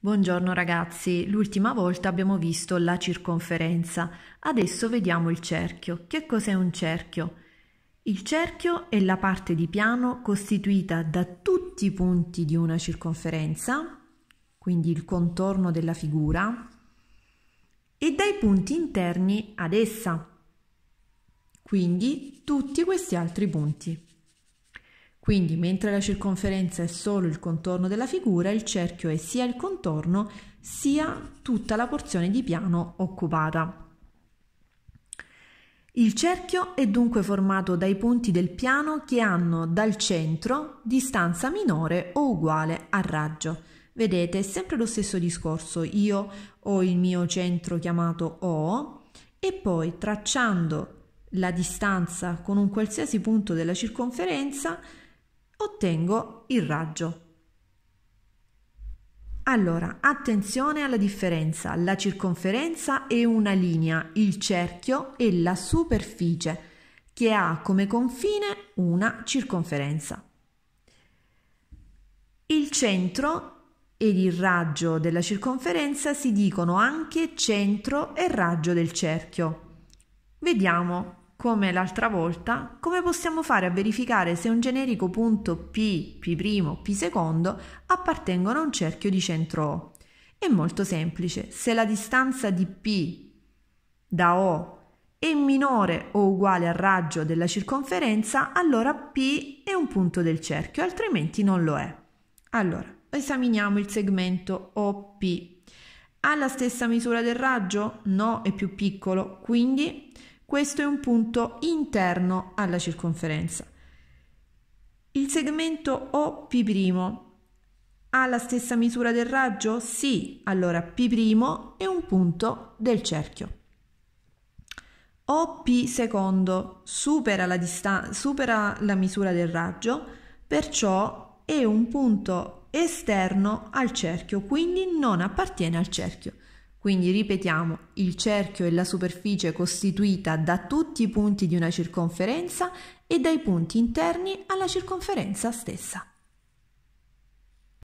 Buongiorno ragazzi, l'ultima volta abbiamo visto la circonferenza, adesso vediamo il cerchio. Che cos'è un cerchio? Il cerchio è la parte di piano costituita da tutti i punti di una circonferenza, quindi il contorno della figura, e dai punti interni ad essa, quindi tutti questi altri punti. Quindi mentre la circonferenza è solo il contorno della figura, il cerchio è sia il contorno sia tutta la porzione di piano occupata. Il cerchio è dunque formato dai punti del piano che hanno dal centro distanza minore o uguale a raggio. Vedete, è sempre lo stesso discorso. Io ho il mio centro chiamato O e poi tracciando la distanza con un qualsiasi punto della circonferenza ottengo il raggio. Allora, attenzione alla differenza. La circonferenza è una linea, il cerchio è la superficie che ha come confine una circonferenza. Il centro ed il raggio della circonferenza si dicono anche centro e raggio del cerchio. Vediamo come l'altra volta, come possiamo fare a verificare se un generico punto P, P', P' appartengono a un cerchio di centro O? È molto semplice. Se la distanza di P da O è minore o uguale al raggio della circonferenza, allora P è un punto del cerchio, altrimenti non lo è. Allora, esaminiamo il segmento OP. Ha la stessa misura del raggio? No, è più piccolo, quindi questo è un punto interno alla circonferenza. Il segmento OP' ha la stessa misura del raggio? Sì, allora P' è un punto del cerchio. OP secondo supera la, distan- supera la misura del raggio, perciò è un punto esterno al cerchio, quindi non appartiene al cerchio. Quindi ripetiamo, il cerchio è la superficie costituita da tutti i punti di una circonferenza e dai punti interni alla circonferenza stessa.